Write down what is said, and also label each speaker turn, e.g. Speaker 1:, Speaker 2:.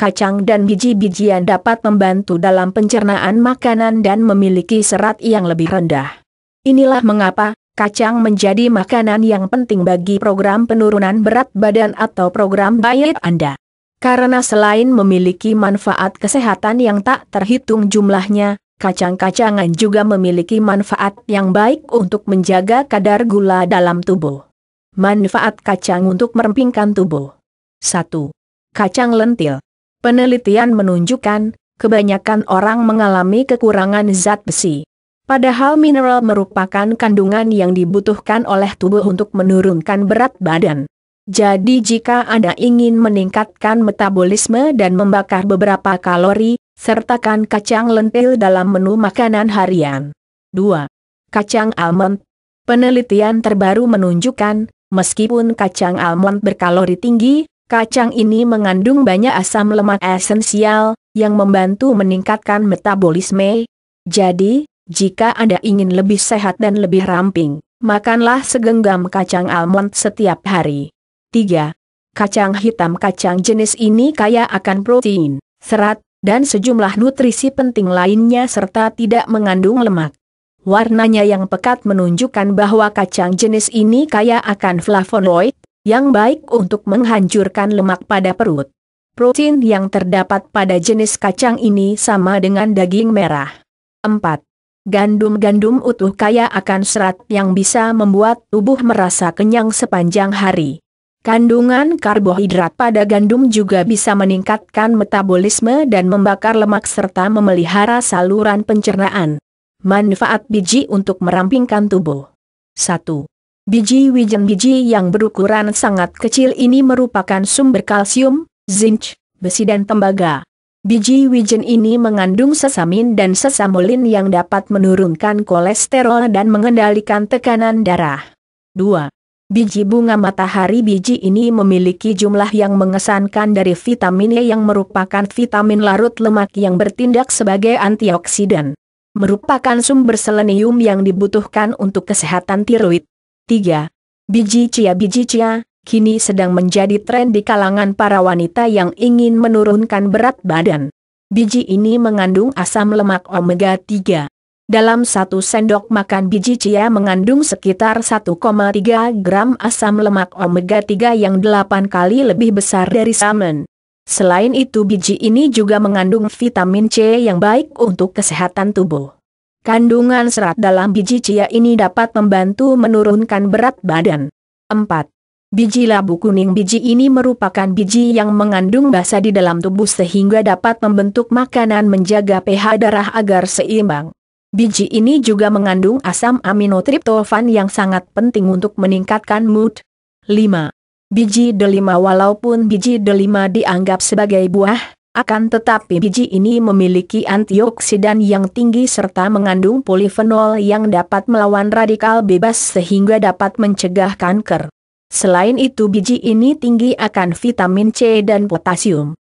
Speaker 1: kacang dan biji-bijian dapat membantu dalam pencernaan makanan dan memiliki serat yang lebih rendah. Inilah mengapa kacang menjadi makanan yang penting bagi program penurunan berat badan atau program diet Anda. Karena selain memiliki manfaat kesehatan yang tak terhitung jumlahnya, kacang-kacangan juga memiliki manfaat yang baik untuk menjaga kadar gula dalam tubuh. Manfaat kacang untuk merempingkan tubuh. 1. Kacang lentil. Penelitian menunjukkan, kebanyakan orang mengalami kekurangan zat besi. Padahal mineral merupakan kandungan yang dibutuhkan oleh tubuh untuk menurunkan berat badan. Jadi jika Anda ingin meningkatkan metabolisme dan membakar beberapa kalori, sertakan kacang lentil dalam menu makanan harian. 2. Kacang almond. Penelitian terbaru menunjukkan, meskipun kacang almond berkalori tinggi, Kacang ini mengandung banyak asam lemak esensial, yang membantu meningkatkan metabolisme. Jadi, jika Anda ingin lebih sehat dan lebih ramping, makanlah segenggam kacang almond setiap hari. 3. Kacang hitam Kacang jenis ini kaya akan protein, serat, dan sejumlah nutrisi penting lainnya serta tidak mengandung lemak. Warnanya yang pekat menunjukkan bahwa kacang jenis ini kaya akan flavonoid, yang baik untuk menghancurkan lemak pada perut. Protein yang terdapat pada jenis kacang ini sama dengan daging merah. 4. Gandum-gandum utuh kaya akan serat yang bisa membuat tubuh merasa kenyang sepanjang hari. Kandungan karbohidrat pada gandum juga bisa meningkatkan metabolisme dan membakar lemak serta memelihara saluran pencernaan. Manfaat biji untuk merampingkan tubuh. 1. Biji wijen biji yang berukuran sangat kecil ini merupakan sumber kalsium, zinc, besi dan tembaga. Biji wijen ini mengandung sesamin dan sesamolin yang dapat menurunkan kolesterol dan mengendalikan tekanan darah. 2. Biji bunga matahari biji ini memiliki jumlah yang mengesankan dari vitamin E yang merupakan vitamin larut lemak yang bertindak sebagai antioksidan. Merupakan sumber selenium yang dibutuhkan untuk kesehatan tiroid. 3. Biji cia biji cia, kini sedang menjadi tren di kalangan para wanita yang ingin menurunkan berat badan. Biji ini mengandung asam lemak omega 3. Dalam satu sendok makan biji cia mengandung sekitar 1,3 gram asam lemak omega 3 yang 8 kali lebih besar dari salmon. Selain itu biji ini juga mengandung vitamin C yang baik untuk kesehatan tubuh. Kandungan serat dalam biji chia ini dapat membantu menurunkan berat badan. 4. Biji labu kuning biji ini merupakan biji yang mengandung basa di dalam tubuh sehingga dapat membentuk makanan menjaga pH darah agar seimbang. Biji ini juga mengandung asam amino triptofan yang sangat penting untuk meningkatkan mood. 5. Biji delima walaupun biji delima dianggap sebagai buah, akan tetapi biji ini memiliki antioksidan yang tinggi serta mengandung polifenol yang dapat melawan radikal bebas sehingga dapat mencegah kanker. Selain itu biji ini tinggi akan vitamin C dan potasium.